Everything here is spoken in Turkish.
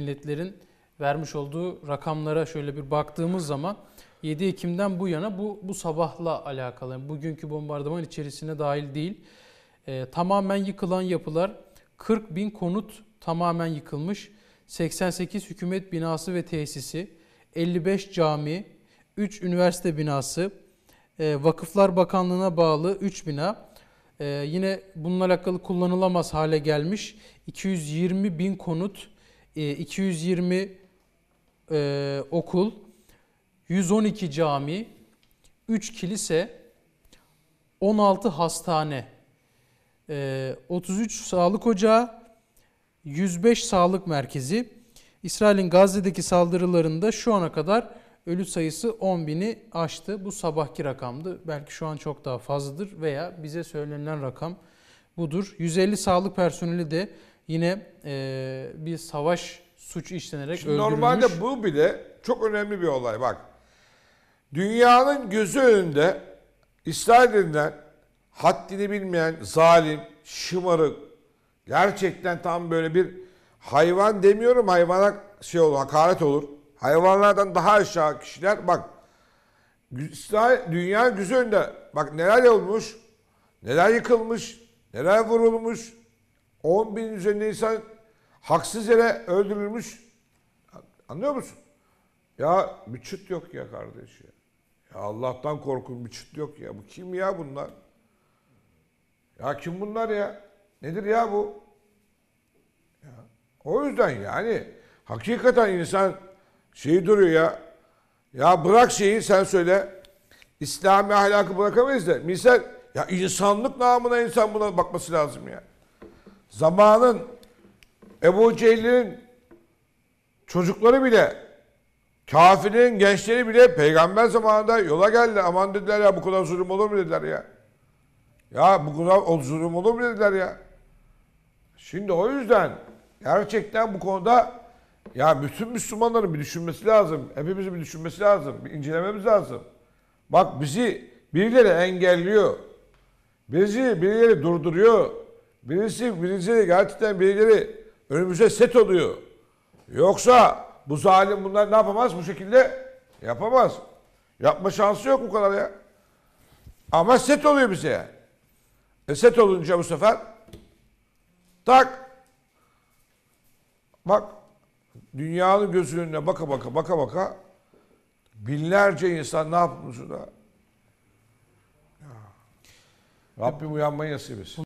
Milletlerin vermiş olduğu rakamlara şöyle bir baktığımız zaman 7 Ekim'den bu yana bu bu sabahla alakalı. bugünkü bombardıman içerisine dahil değil. Ee, tamamen yıkılan yapılar 40 bin konut tamamen yıkılmış. 88 hükümet binası ve tesisi, 55 cami, 3 üniversite binası, e, Vakıflar Bakanlığı'na bağlı 3 bina. E, yine bununla alakalı kullanılamaz hale gelmiş 220 bin konut, 220 e, e, okul, 112 cami, 3 kilise, 16 hastane, e, 33 sağlık ocağı, 105 sağlık merkezi. İsrail'in Gazze'deki saldırılarında şu ana kadar ölü sayısı 10 bini aştı. Bu sabahki rakamdı. Belki şu an çok daha fazladır veya bize söylenen rakam budur. 150 sağlık personeli de yine e, bir savaş suç işlenerek Şimdi öldürülmüş. Normalde bu bile çok önemli bir olay bak. Dünyanın gözü önünde İsrail haddini bilmeyen zalim, şımarık, gerçekten tam böyle bir hayvan demiyorum hayvana şey olur, hakaret olur. Hayvanlardan daha aşağı kişiler bak İsrail dünya gözü önünde bak neler olmuş, neler yıkılmış, neler vurulmuş, 10 bin üzerinde insan haksız yere öldürülmüş. Anlıyor musun? Ya bir çıt yok ya kardeş ya. ya Allah'tan korkun bir çıt yok ya. Bu kim ya bunlar? Ya kim bunlar ya? Nedir ya bu? Ya. O yüzden yani hakikaten insan şeyi duruyor ya. Ya bırak şeyi sen söyle. İslami ahlakı bırakamayız da. Misal ya insanlık namına insan buna bakması lazım ya zamanın Ebu Cehil'in çocukları bile kafirin gençleri bile peygamber zamanında yola geldi. Aman dediler ya bu kadar zulüm olur mu dediler ya. Ya bu kadar zulüm olur mu dediler ya. Şimdi o yüzden gerçekten bu konuda ya bütün Müslümanların bir düşünmesi lazım. Hepimizin bir düşünmesi lazım. Bir incelememiz lazım. Bak bizi birileri engelliyor. Bizi birileri durduruyor. Birisi birisi gerçekten birileri önümüze set oluyor. Yoksa bu zalim bunlar ne yapamaz bu şekilde? Yapamaz. Yapma şansı yok bu kadar ya. Ama set oluyor bize yani. E set olunca bu sefer tak bak dünyanın gözünün önüne baka baka baka baka binlerce insan ne yapmış da? Ya. Rabbim uyanmayı nasip etsin.